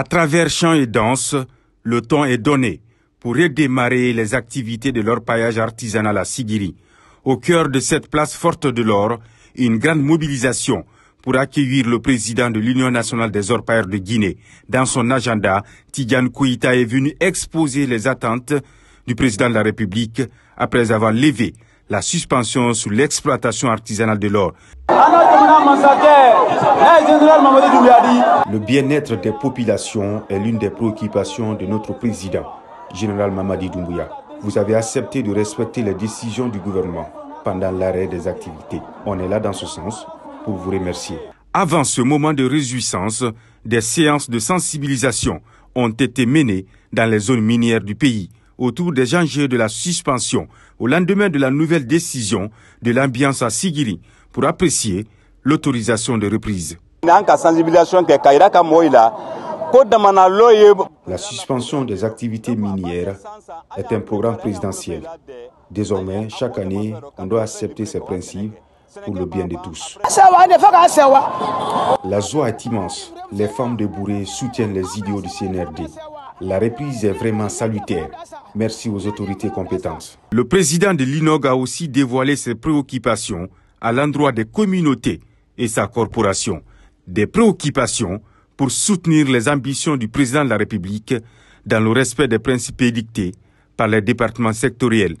À travers chant et danses, le temps est donné pour redémarrer les activités de l'orpaillage artisanal à Sigiri. Au cœur de cette place forte de l'or, une grande mobilisation pour accueillir le président de l'Union nationale des orpailleurs de Guinée. Dans son agenda, Tidiane Kouita est venu exposer les attentes du président de la République après avoir levé la suspension sur l'exploitation artisanale de l'or. Le bien-être des populations est l'une des préoccupations de notre président, général Mamadi Doumbouya. Vous avez accepté de respecter les décisions du gouvernement pendant l'arrêt des activités. On est là dans ce sens pour vous remercier. Avant ce moment de réjouissance, des séances de sensibilisation ont été menées dans les zones minières du pays autour des enjeux de la suspension au lendemain de la nouvelle décision de l'ambiance à Sigiri pour apprécier l'autorisation de reprise la suspension des activités minières est un programme présidentiel. Désormais, chaque année, on doit accepter ces principes pour le bien de tous. La joie est immense. Les femmes de Bourré soutiennent les idéaux du CNRD. La reprise est vraiment salutaire. Merci aux autorités compétentes. Le président de l'INOG a aussi dévoilé ses préoccupations à l'endroit des communautés et sa corporation des préoccupations pour soutenir les ambitions du président de la République dans le respect des principes édictés par les départements sectoriels